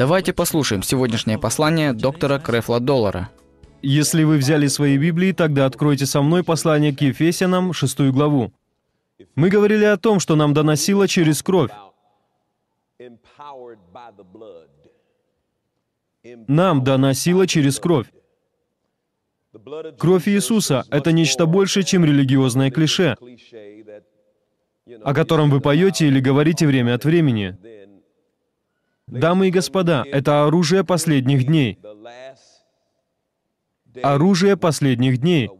Давайте послушаем сегодняшнее послание доктора Крефла Доллара. Если вы взяли свои Библии, тогда откройте со мной послание к Ефесянам, шестую главу. Мы говорили о том, что нам дана сила через кровь. Нам дана сила через кровь. Кровь Иисуса — это нечто большее, чем религиозное клише, о котором вы поете или говорите время от времени. Дамы и господа, это оружие последних дней. Оружие последних дней,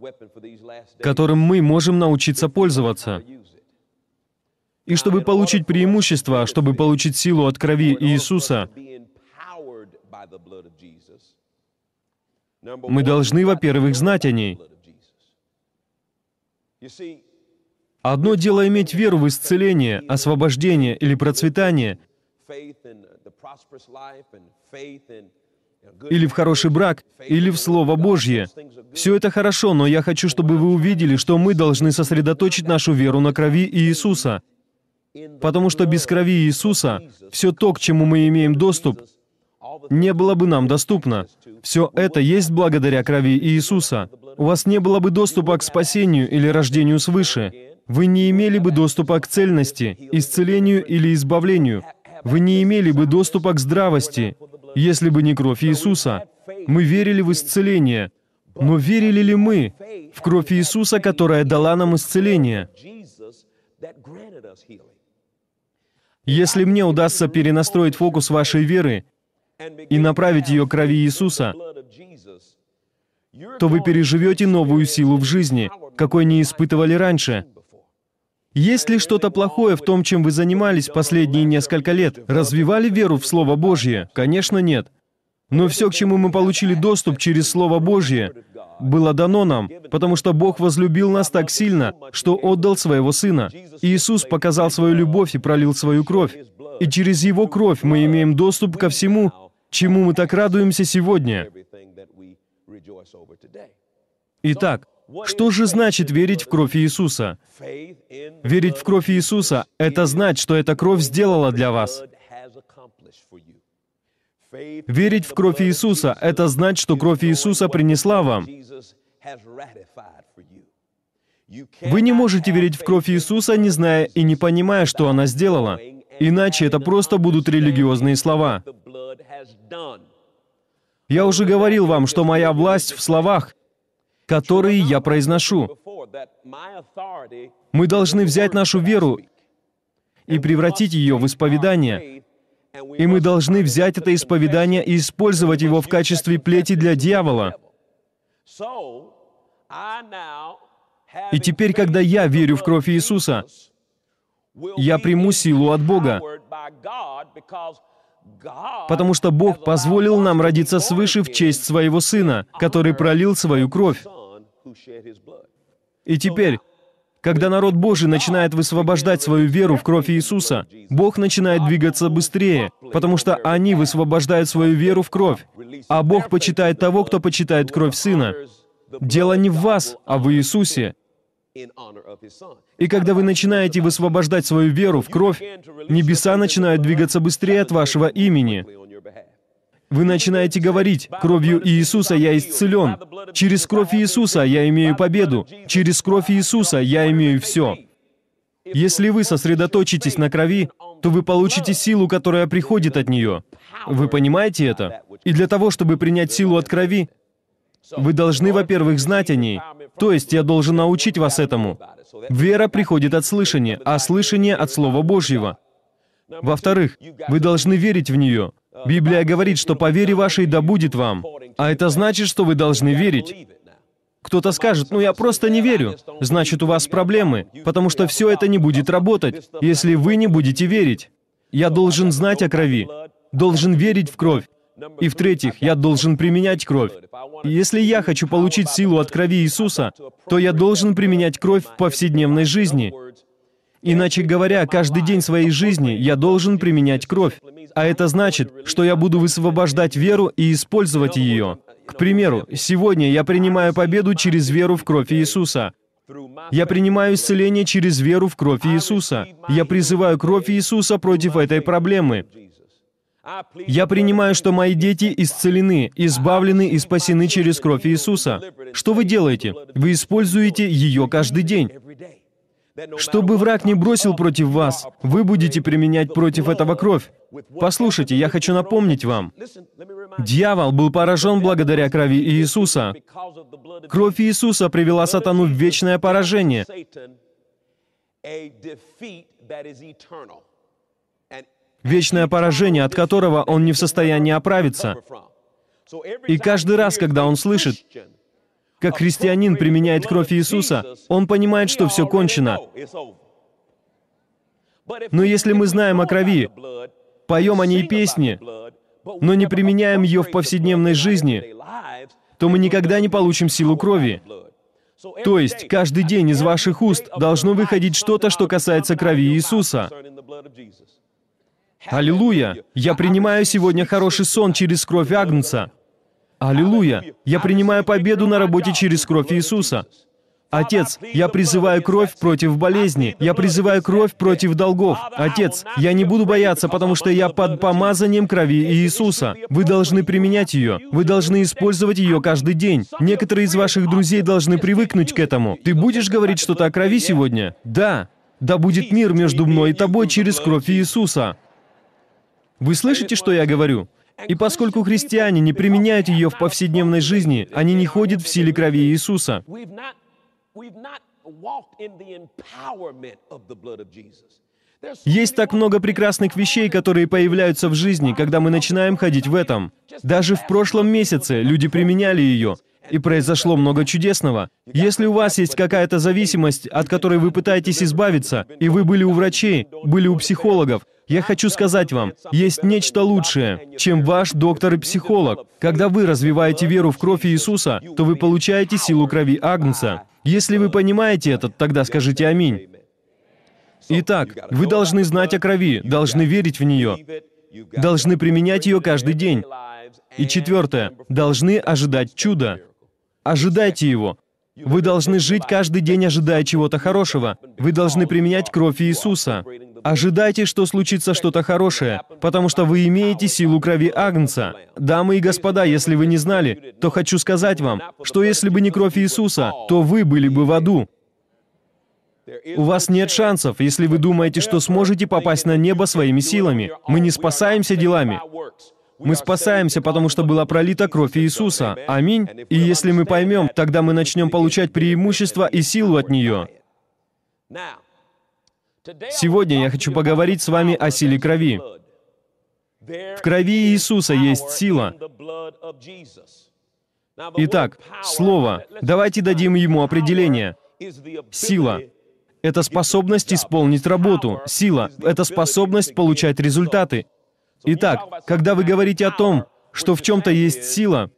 которым мы можем научиться пользоваться. И чтобы получить преимущество, чтобы получить силу от крови Иисуса, мы должны, во-первых, знать о ней. Одно дело иметь веру в исцеление, освобождение или процветание, или в хороший брак, или в Слово Божье. Все это хорошо, но я хочу, чтобы вы увидели, что мы должны сосредоточить нашу веру на крови Иисуса. Потому что без крови Иисуса все то, к чему мы имеем доступ, не было бы нам доступно. Все это есть благодаря крови Иисуса. У вас не было бы доступа к спасению или рождению свыше. Вы не имели бы доступа к цельности, исцелению или избавлению вы не имели бы доступа к здравости, если бы не кровь Иисуса. Мы верили в исцеление, но верили ли мы в кровь Иисуса, которая дала нам исцеление? Если мне удастся перенастроить фокус вашей веры и направить ее к крови Иисуса, то вы переживете новую силу в жизни, какой не испытывали раньше — есть ли что-то плохое в том, чем вы занимались последние несколько лет? Развивали веру в Слово Божье? Конечно, нет. Но все, к чему мы получили доступ через Слово Божье, было дано нам, потому что Бог возлюбил нас так сильно, что отдал Своего Сына. Иисус показал Свою любовь и пролил Свою кровь. И через Его кровь мы имеем доступ ко всему, чему мы так радуемся сегодня. Итак, что же значит верить в кровь Иисуса? Верить в кровь Иисуса — это знать, что эта кровь сделала для вас. Верить в кровь Иисуса — это знать, что кровь Иисуса принесла вам. Вы не можете верить в кровь Иисуса, не зная и не понимая, что она сделала. Иначе это просто будут религиозные слова. Я уже говорил вам, что моя власть в словах, которые я произношу. Мы должны взять нашу веру и превратить ее в исповедание. И мы должны взять это исповедание и использовать его в качестве плети для дьявола. И теперь, когда я верю в кровь Иисуса, я приму силу от Бога, потому что Бог позволил нам родиться свыше в честь Своего Сына, который пролил свою кровь. И теперь, когда народ Божий начинает высвобождать свою веру в кровь Иисуса, Бог начинает двигаться быстрее, потому что они высвобождают свою веру в кровь, а Бог почитает того, кто почитает кровь Сына. Дело не в вас, а в Иисусе. И когда вы начинаете высвобождать свою веру в кровь, небеса начинают двигаться быстрее от вашего имени. Вы начинаете говорить, кровью Иисуса я исцелен. Через кровь Иисуса я имею победу. Через кровь Иисуса я имею все. Если вы сосредоточитесь на крови, то вы получите силу, которая приходит от нее. Вы понимаете это? И для того, чтобы принять силу от крови, вы должны, во-первых, знать о ней. То есть я должен научить вас этому. Вера приходит от слышания, а слышание от Слова Божьего. Во-вторых, вы должны верить в нее. Библия говорит, что по вере вашей да будет вам. А это значит, что вы должны верить. Кто-то скажет, ну я просто не верю. Значит, у вас проблемы, потому что все это не будет работать, если вы не будете верить. Я должен знать о крови, должен верить в кровь. И в-третьих, я должен применять кровь. Если я хочу получить силу от крови Иисуса, то я должен применять кровь в повседневной жизни, Иначе говоря, каждый день своей жизни я должен применять кровь. А это значит, что я буду высвобождать веру и использовать ее. К примеру, сегодня я принимаю победу через веру в кровь Иисуса. Я принимаю исцеление через веру в кровь Иисуса. Я призываю кровь Иисуса против этой проблемы. Я принимаю, что мои дети исцелены, избавлены и спасены через кровь Иисуса. Что вы делаете? Вы используете ее каждый день. Чтобы враг не бросил против вас, вы будете применять против этого кровь. Послушайте, я хочу напомнить вам. Дьявол был поражен благодаря крови Иисуса. Кровь Иисуса привела сатану в вечное поражение. Вечное поражение, от которого он не в состоянии оправиться. И каждый раз, когда он слышит, как христианин применяет кровь Иисуса, он понимает, что все кончено. Но если мы знаем о крови, поем о ней песни, но не применяем ее в повседневной жизни, то мы никогда не получим силу крови. То есть каждый день из ваших уст должно выходить что-то, что касается крови Иисуса. Аллилуйя! Я принимаю сегодня хороший сон через кровь Агнца. Аллилуйя! Я принимаю победу на работе через кровь Иисуса. Отец, я призываю кровь против болезни, я призываю кровь против долгов. Отец, я не буду бояться, потому что я под помазанием крови Иисуса. Вы должны применять ее, вы должны использовать ее каждый день. Некоторые из ваших друзей должны привыкнуть к этому. Ты будешь говорить что-то о крови сегодня? Да. Да будет мир между мной и тобой через кровь Иисуса. Вы слышите, что я говорю? И поскольку христиане не применяют ее в повседневной жизни, они не ходят в силе крови Иисуса. Есть так много прекрасных вещей, которые появляются в жизни, когда мы начинаем ходить в этом. Даже в прошлом месяце люди применяли ее и произошло много чудесного. Если у вас есть какая-то зависимость, от которой вы пытаетесь избавиться, и вы были у врачей, были у психологов, я хочу сказать вам, есть нечто лучшее, чем ваш доктор и психолог. Когда вы развиваете веру в кровь Иисуса, то вы получаете силу крови Агнца. Если вы понимаете это, тогда скажите «Аминь». Итак, вы должны знать о крови, должны верить в нее, должны применять ее каждый день. И четвертое, должны ожидать чуда. Ожидайте его. Вы должны жить каждый день, ожидая чего-то хорошего. Вы должны применять кровь Иисуса. Ожидайте, что случится что-то хорошее, потому что вы имеете силу крови Агнца. Дамы и господа, если вы не знали, то хочу сказать вам, что если бы не кровь Иисуса, то вы были бы в аду. У вас нет шансов, если вы думаете, что сможете попасть на небо своими силами. Мы не спасаемся делами. Мы спасаемся, потому что была пролита кровь Иисуса. Аминь. И если мы поймем, тогда мы начнем получать преимущество и силу от нее. Сегодня я хочу поговорить с вами о силе крови. В крови Иисуса есть сила. Итак, слово. Давайте дадим ему определение. Сила — это способность исполнить работу. Сила — это способность получать результаты. Итак, когда вы говорите о том, что в чем-то есть сила,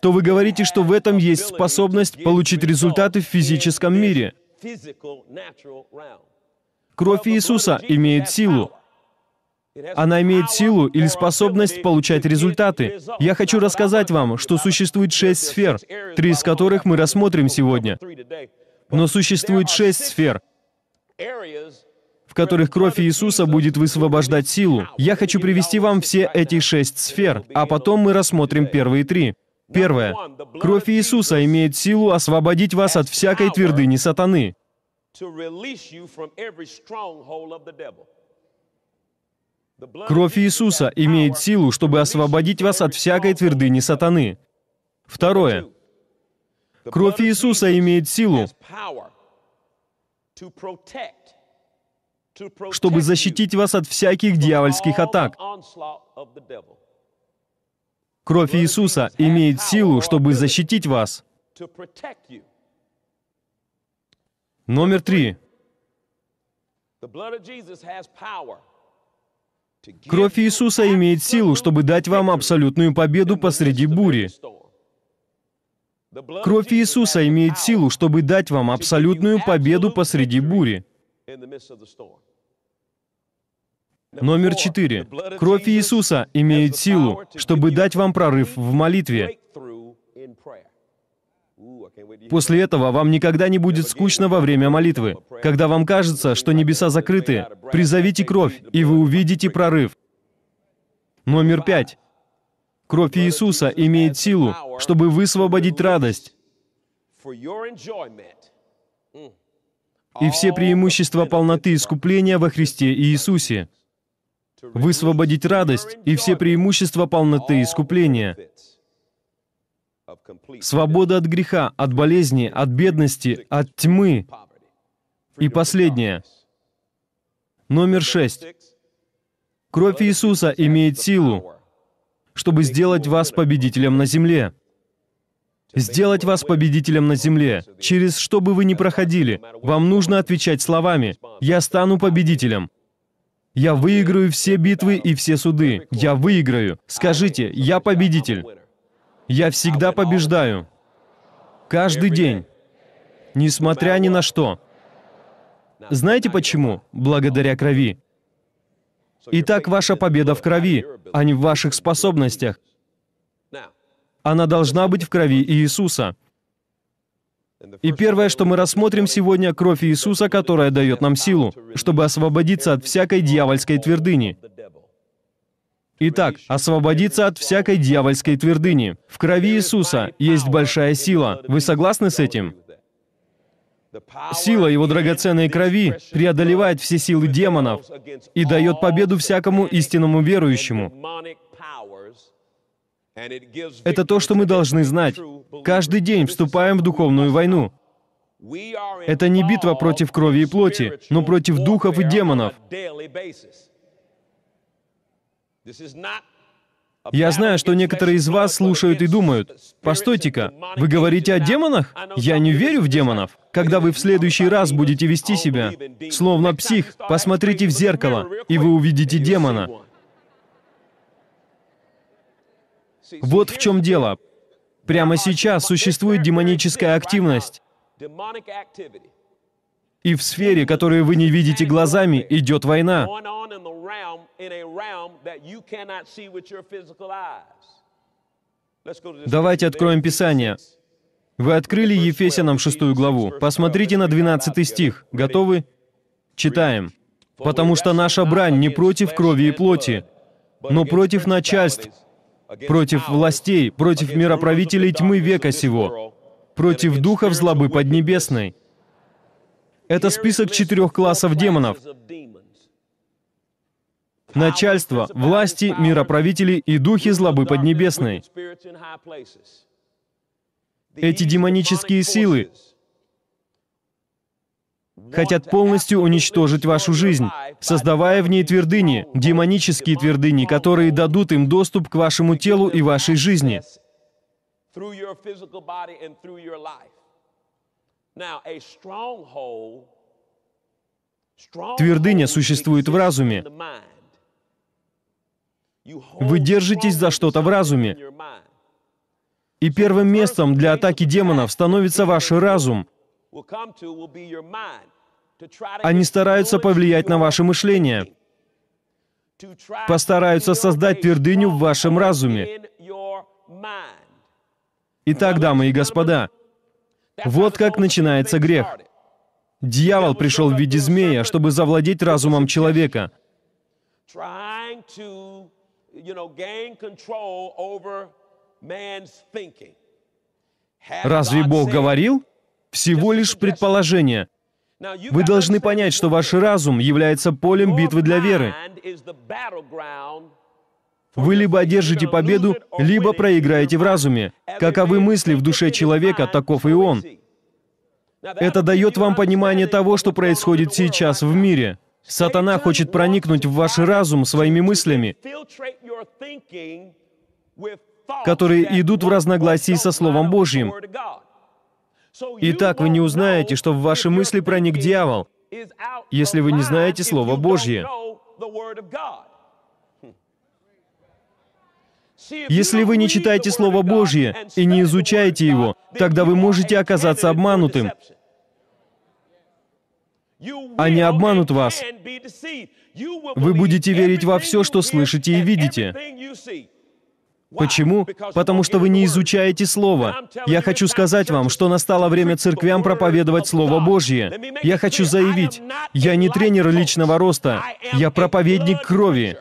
то вы говорите, что в этом есть способность получить результаты в физическом мире. Кровь Иисуса имеет силу. Она имеет силу или способность получать результаты. Я хочу рассказать вам, что существует шесть сфер, три из которых мы рассмотрим сегодня. Но существует шесть сфер, которых кровь Иисуса будет высвобождать силу. Я хочу привести вам все эти шесть сфер, а потом мы рассмотрим первые три. Первое. Кровь Иисуса имеет силу освободить вас от всякой твердыни сатаны. Кровь Иисуса имеет силу, чтобы освободить вас от всякой твердыни сатаны. Второе. Кровь Иисуса имеет силу чтобы защитить вас от всяких дьявольских атак. Кровь Иисуса имеет силу, чтобы защитить вас. Номер три. Кровь Иисуса имеет силу, чтобы дать вам абсолютную победу посреди бури. Кровь Иисуса имеет силу, чтобы дать вам абсолютную победу посреди бури. Номер четыре. Кровь Иисуса имеет силу, чтобы дать вам прорыв в молитве. После этого вам никогда не будет скучно во время молитвы. Когда вам кажется, что небеса закрыты, призовите кровь, и вы увидите прорыв. Номер пять. Кровь Иисуса имеет силу, чтобы высвободить радость и все преимущества полноты искупления во Христе Иисусе. Высвободить радость и все преимущества полноты искупления. Свобода от греха, от болезни, от бедности, от тьмы. И последнее. Номер шесть. Кровь Иисуса имеет силу, чтобы сделать вас победителем на земле сделать вас победителем на земле. Через что бы вы ни проходили, вам нужно отвечать словами «Я стану победителем». «Я выиграю все битвы и все суды». «Я выиграю». Скажите «Я победитель». «Я всегда побеждаю». Каждый день. Несмотря ни на что. Знаете почему? Благодаря крови. Итак, ваша победа в крови, а не в ваших способностях. Она должна быть в крови Иисуса. И первое, что мы рассмотрим сегодня, кровь Иисуса, которая дает нам силу, чтобы освободиться от всякой дьявольской твердыни. Итак, освободиться от всякой дьявольской твердыни. В крови Иисуса есть большая сила. Вы согласны с этим? Сила Его драгоценной крови преодолевает все силы демонов и дает победу всякому истинному верующему. Это то, что мы должны знать. Каждый день вступаем в духовную войну. Это не битва против крови и плоти, но против духов и демонов. Я знаю, что некоторые из вас слушают и думают, «Постойте-ка, вы говорите о демонах? Я не верю в демонов». Когда вы в следующий раз будете вести себя, словно псих, посмотрите в зеркало, и вы увидите демона. Вот в чем дело. Прямо сейчас существует демоническая активность. И в сфере, которую вы не видите глазами, идет война. Давайте откроем Писание. Вы открыли Ефесянам 6 главу. Посмотрите на 12 стих. Готовы? Читаем. «Потому что наша брань не против крови и плоти, но против начальств, против властей, против мироправителей тьмы века сего, против духов злобы поднебесной. Это список четырех классов демонов. Начальство, власти, мироправители и духи злобы поднебесной. Эти демонические силы хотят полностью уничтожить вашу жизнь, создавая в ней твердыни, демонические твердыни, которые дадут им доступ к вашему телу и вашей жизни. Твердыня существует в разуме. Вы держитесь за что-то в разуме. И первым местом для атаки демонов становится ваш разум. Они стараются повлиять на ваше мышление, постараются создать твердыню в вашем разуме. Итак, дамы и господа, вот как начинается грех. Дьявол пришел в виде змея, чтобы завладеть разумом человека. Разве Бог говорил? Всего лишь предположение – вы должны понять, что ваш разум является полем битвы для веры. Вы либо одержите победу, либо проиграете в разуме. Каковы мысли в душе человека, таков и он. Это дает вам понимание того, что происходит сейчас в мире. Сатана хочет проникнуть в ваш разум своими мыслями, которые идут в разногласии со Словом Божьим. Итак, вы не узнаете, что в ваши мысли проник дьявол, если вы не знаете Слово Божье. Если вы не читаете Слово Божье и не изучаете его, тогда вы можете оказаться обманутым. Они обманут вас. Вы будете верить во все, что слышите и видите. Почему? Потому что вы не изучаете Слово. Я хочу сказать вам, что настало время церквям проповедовать Слово Божье. Я хочу заявить, я не тренер личного роста, я проповедник крови.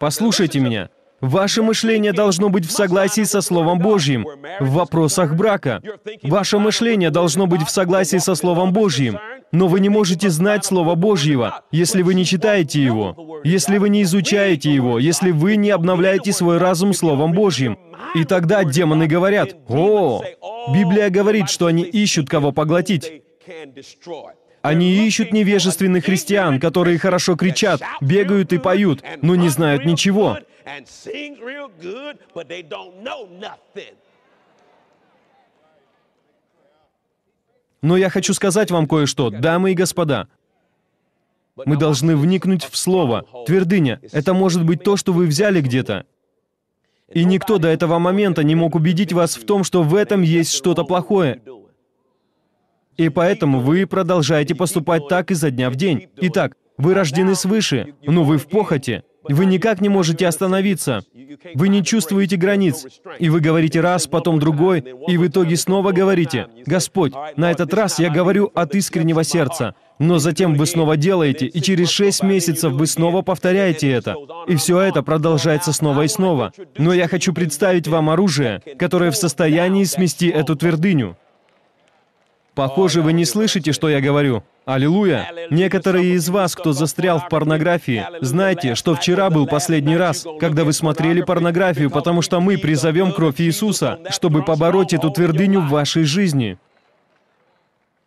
Послушайте меня. Ваше мышление должно быть в согласии со Словом Божьим в вопросах брака. Ваше мышление должно быть в согласии со Словом Божьим. Но вы не можете знать Слово Божьего, если вы не читаете его, если вы не изучаете его, если вы не обновляете свой разум Словом Божьим. И тогда демоны говорят, «О, Библия говорит, что они ищут, кого поглотить». Они ищут невежественных христиан, которые хорошо кричат, бегают и поют, но не знают ничего. Но я хочу сказать вам кое-что, дамы и господа. Мы должны вникнуть в слово. Твердыня — это может быть то, что вы взяли где-то. И никто до этого момента не мог убедить вас в том, что в этом есть что-то плохое. И поэтому вы продолжаете поступать так изо дня в день. Итак, вы рождены свыше, но вы в похоти. Вы никак не можете остановиться. Вы не чувствуете границ. И вы говорите раз, потом другой, и в итоге снова говорите, «Господь, на этот раз я говорю от искреннего сердца». Но затем вы снова делаете, и через шесть месяцев вы снова повторяете это. И все это продолжается снова и снова. Но я хочу представить вам оружие, которое в состоянии смести эту твердыню. Похоже, вы не слышите, что я говорю. Аллилуйя! Некоторые из вас, кто застрял в порнографии, знаете, что вчера был последний раз, когда вы смотрели порнографию, потому что мы призовем кровь Иисуса, чтобы побороть эту твердыню в вашей жизни.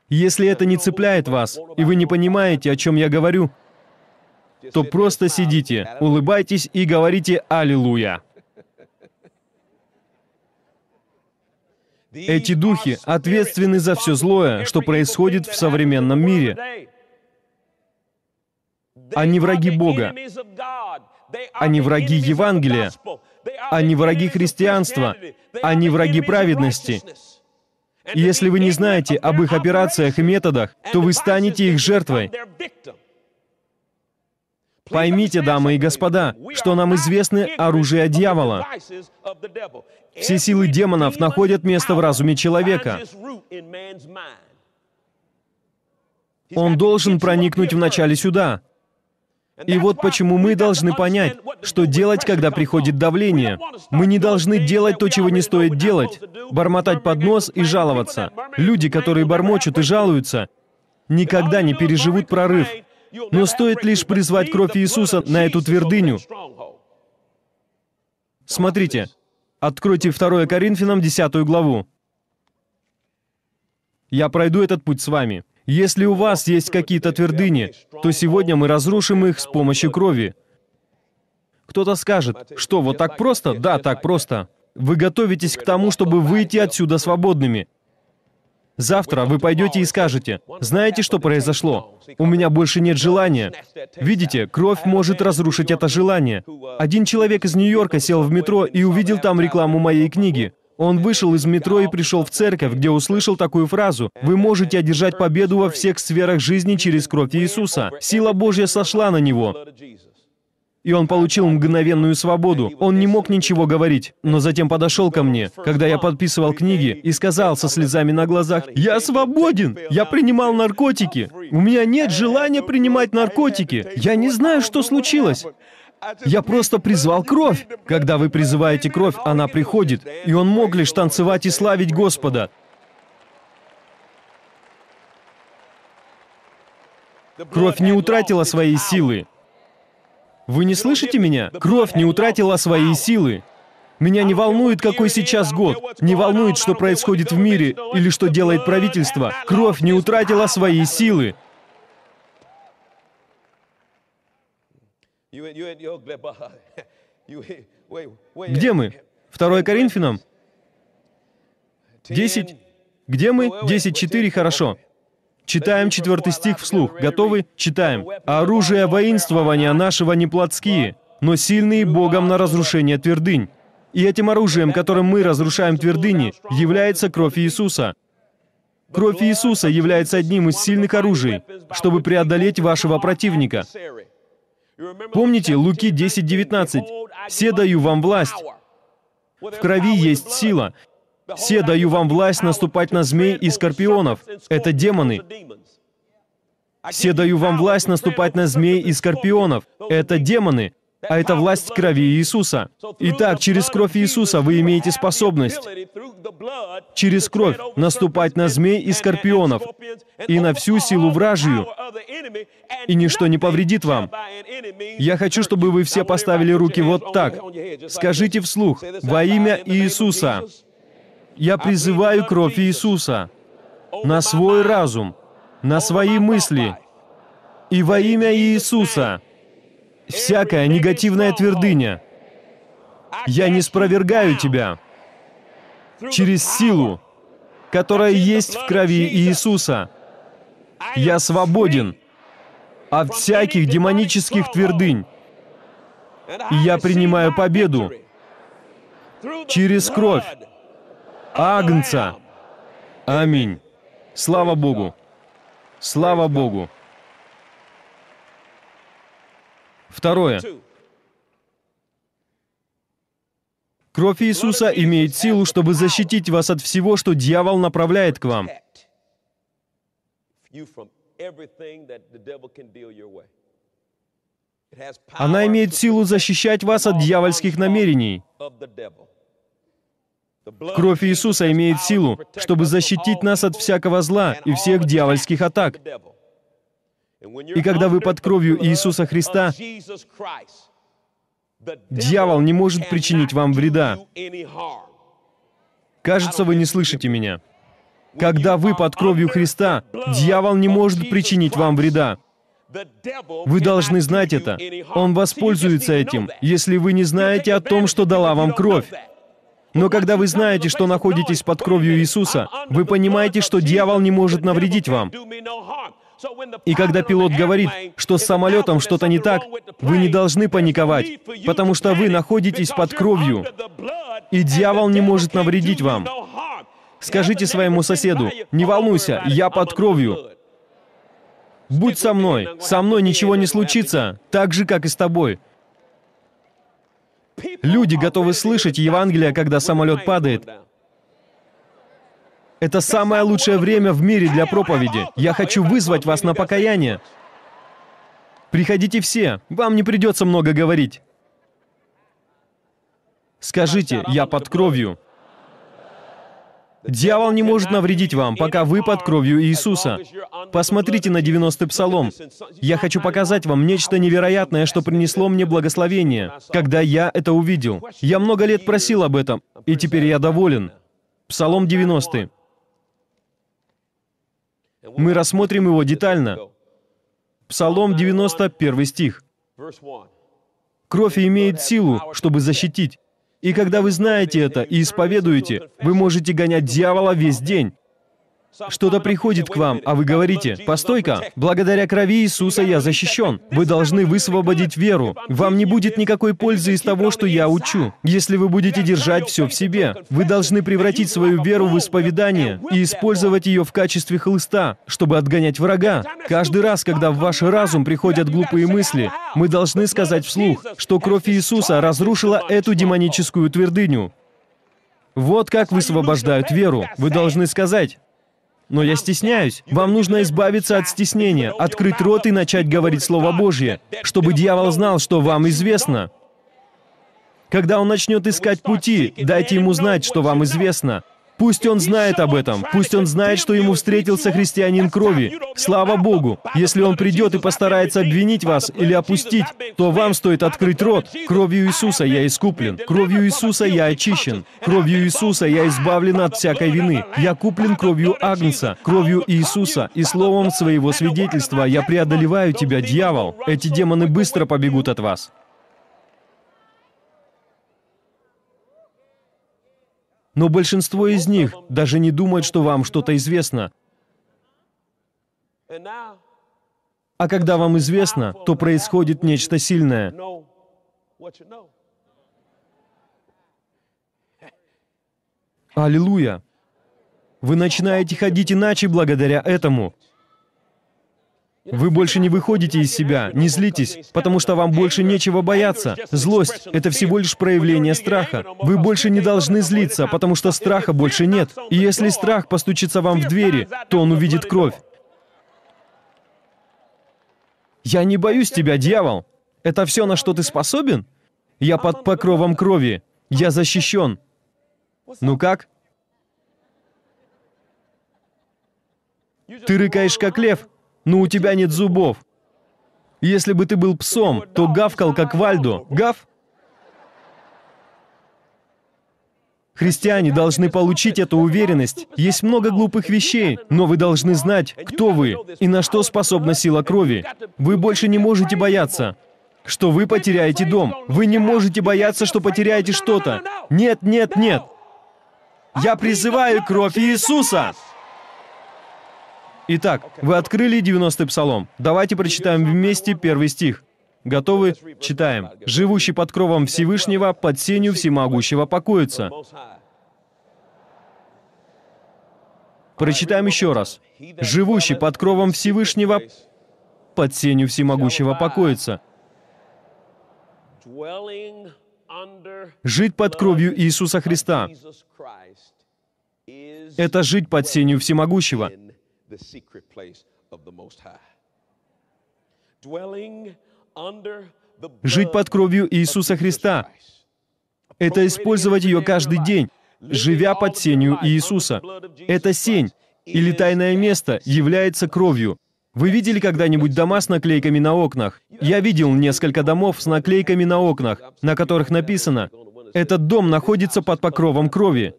Если это не цепляет вас, и вы не понимаете, о чем я говорю, то просто сидите, улыбайтесь и говорите «Аллилуйя». Эти духи ответственны за все злое, что происходит в современном мире. Они враги Бога. Они враги Евангелия. Они враги христианства. Они враги праведности. И если вы не знаете об их операциях и методах, то вы станете их жертвой. Поймите, дамы и господа, что нам известны оружия дьявола. Все силы демонов находят место в разуме человека. Он должен проникнуть вначале сюда. И вот почему мы должны понять, что делать, когда приходит давление. Мы не должны делать то, чего не стоит делать. Бормотать под нос и жаловаться. Люди, которые бормочут и жалуются, никогда не переживут прорыв. Но стоит лишь призвать кровь Иисуса на эту твердыню. Смотрите, Откройте 2 Коринфянам 10 главу. Я пройду этот путь с вами. Если у вас есть какие-то твердыни, то сегодня мы разрушим их с помощью крови. Кто-то скажет, что вот так просто? Да, так просто. Вы готовитесь к тому, чтобы выйти отсюда свободными. Завтра вы пойдете и скажете, знаете, что произошло? У меня больше нет желания. Видите, кровь может разрушить это желание. Один человек из Нью-Йорка сел в метро и увидел там рекламу моей книги. Он вышел из метро и пришел в церковь, где услышал такую фразу «Вы можете одержать победу во всех сферах жизни через кровь Иисуса. Сила Божья сошла на него» и он получил мгновенную свободу. Он не мог ничего говорить, но затем подошел ко мне, когда я подписывал книги, и сказал со слезами на глазах, «Я свободен! Я принимал наркотики! У меня нет желания принимать наркотики! Я не знаю, что случилось!» Я просто призвал кровь. Когда вы призываете кровь, она приходит, и он мог лишь танцевать и славить Господа. Кровь не утратила своей силы. Вы не слышите меня? Кровь не утратила свои силы. Меня не волнует, какой сейчас год, не волнует, что происходит в мире или что делает правительство. Кровь не утратила свои силы. Где мы? Второе Коринфянам? Десять. Где мы? Десять четыре. хорошо. Читаем четвертый стих вслух. Готовы? Читаем. «Оружие воинствования нашего не плотские, но сильные Богом на разрушение твердынь. И этим оружием, которым мы разрушаем твердыни, является кровь Иисуса. Кровь Иисуса является одним из сильных оружий, чтобы преодолеть вашего противника. Помните Луки 10.19? «Все даю вам власть». В крови есть сила, все даю вам власть наступать на змей и скорпионов. Это демоны. Все даю вам власть наступать на змей и скорпионов. Это демоны. А это власть крови Иисуса. Итак, через кровь Иисуса вы имеете способность через кровь наступать на змей и скорпионов и на всю силу вражью, и ничто не повредит вам. Я хочу, чтобы вы все поставили руки вот так. Скажите вслух, во имя Иисуса. Я призываю кровь Иисуса на свой разум, на свои мысли. И во имя Иисуса всякая негативная твердыня, я не спровергаю тебя через силу, которая есть в крови Иисуса. Я свободен от всяких демонических твердынь. И я принимаю победу через кровь Агнца. Аминь. Слава Богу. Слава Богу. Второе. Кровь Иисуса имеет силу, чтобы защитить вас от всего, что дьявол направляет к вам. Она имеет силу защищать вас от дьявольских намерений. Кровь Иисуса имеет силу, чтобы защитить нас от всякого зла и всех дьявольских атак. И когда вы под кровью Иисуса Христа, дьявол не может причинить вам вреда. Кажется, вы не слышите меня. Когда вы под кровью Христа, дьявол не может причинить вам вреда. Вы должны знать это. Он воспользуется этим, если вы не знаете о том, что дала вам кровь. Но когда вы знаете, что находитесь под кровью Иисуса, вы понимаете, что дьявол не может навредить вам. И когда пилот говорит, что с самолетом что-то не так, вы не должны паниковать, потому что вы находитесь под кровью, и дьявол не может навредить вам. Скажите своему соседу, не волнуйся, я под кровью. Будь со мной, со мной ничего не случится, так же, как и с тобой. Люди готовы слышать Евангелие, когда самолет падает. Это самое лучшее время в мире для проповеди. Я хочу вызвать вас на покаяние. Приходите все, вам не придется много говорить. Скажите, я под кровью. Дьявол не может навредить вам, пока вы под кровью Иисуса. Посмотрите на 90-й псалом. Я хочу показать вам нечто невероятное, что принесло мне благословение, когда я это увидел. Я много лет просил об этом, и теперь я доволен. Псалом 90. Мы рассмотрим его детально. Псалом 91 стих. Кровь имеет силу, чтобы защитить. И когда вы знаете это и исповедуете, вы можете гонять дьявола весь день. Что-то приходит к вам, а вы говорите, «Постой-ка, благодаря крови Иисуса я защищен». Вы должны высвободить веру. Вам не будет никакой пользы из того, что я учу, если вы будете держать все в себе. Вы должны превратить свою веру в исповедание и использовать ее в качестве хлыста, чтобы отгонять врага. Каждый раз, когда в ваш разум приходят глупые мысли, мы должны сказать вслух, что кровь Иисуса разрушила эту демоническую твердыню. Вот как высвобождают веру. Вы должны сказать, но я стесняюсь. Вам нужно избавиться от стеснения, открыть рот и начать говорить Слово Божье, чтобы дьявол знал, что вам известно. Когда он начнет искать пути, дайте ему знать, что вам известно. Пусть он знает об этом, пусть он знает, что ему встретился христианин крови. Слава Богу! Если он придет и постарается обвинить вас или опустить, то вам стоит открыть рот. Кровью Иисуса я искуплен, кровью Иисуса я очищен, кровью Иисуса я избавлен от всякой вины. Я куплен кровью Агнца, кровью Иисуса, и словом своего свидетельства я преодолеваю тебя, дьявол. Эти демоны быстро побегут от вас. Но большинство из них даже не думает, что вам что-то известно. А когда вам известно, то происходит нечто сильное. Аллилуйя! Вы начинаете ходить иначе благодаря этому. Вы больше не выходите из себя, не злитесь, потому что вам больше нечего бояться. Злость — это всего лишь проявление страха. Вы больше не должны злиться, потому что страха больше нет. И если страх постучится вам в двери, то он увидит кровь. «Я не боюсь тебя, дьявол! Это все, на что ты способен? Я под покровом крови. Я защищен. Ну как?» «Ты рыкаешь, как лев, но у тебя нет зубов. Если бы ты был псом, то гавкал, как Вальдо. Гав? Христиане должны получить эту уверенность. Есть много глупых вещей, но вы должны знать, кто вы и на что способна сила крови. Вы больше не можете бояться, что вы потеряете дом. Вы не можете бояться, что потеряете что-то. Нет, нет, нет. Я призываю кровь Иисуса. Итак, вы открыли 90-й псалом. Давайте прочитаем вместе первый стих. Готовы? Читаем. «Живущий под кровом Всевышнего, под сенью всемогущего покоится». Прочитаем еще раз. «Живущий под кровом Всевышнего, под сенью всемогущего покоится». Жить под кровью Иисуса Христа — это жить под сенью всемогущего — the secret place of the Most High. Dwelling under the Жить под кровью Иисуса Христа — это использовать ее каждый день, живя под сенью Иисуса. Это сень или тайное место является кровью. Вы видели когда-нибудь дома с наклейками на окнах? Я видел несколько домов с наклейками на окнах, на которых написано «Этот дом находится под покровом крови».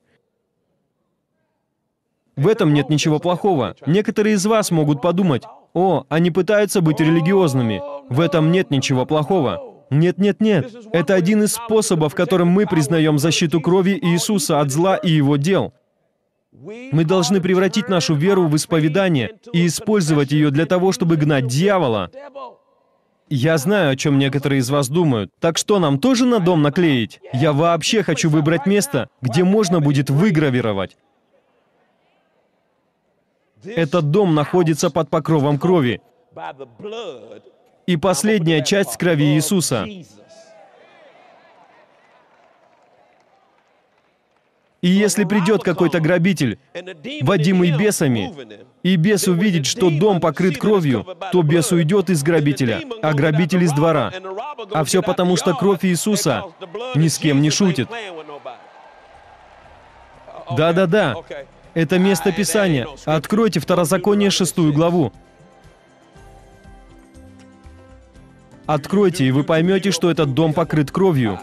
В этом нет ничего плохого. Некоторые из вас могут подумать, «О, они пытаются быть религиозными». В этом нет ничего плохого. Нет-нет-нет, это один из способов, которым мы признаем защиту крови Иисуса от зла и его дел. Мы должны превратить нашу веру в исповедание и использовать ее для того, чтобы гнать дьявола. Я знаю, о чем некоторые из вас думают. Так что, нам тоже на дом наклеить? Я вообще хочу выбрать место, где можно будет выгравировать. Этот дом находится под покровом крови. И последняя часть крови Иисуса. И если придет какой-то грабитель, водимый бесами, и бес увидит, что дом покрыт кровью, то бес уйдет из грабителя, а грабитель из двора. А все потому, что кровь Иисуса ни с кем не шутит. Да-да-да. Это место Писания. Откройте Второзаконие шестую главу. Откройте, и вы поймете, что этот дом покрыт кровью.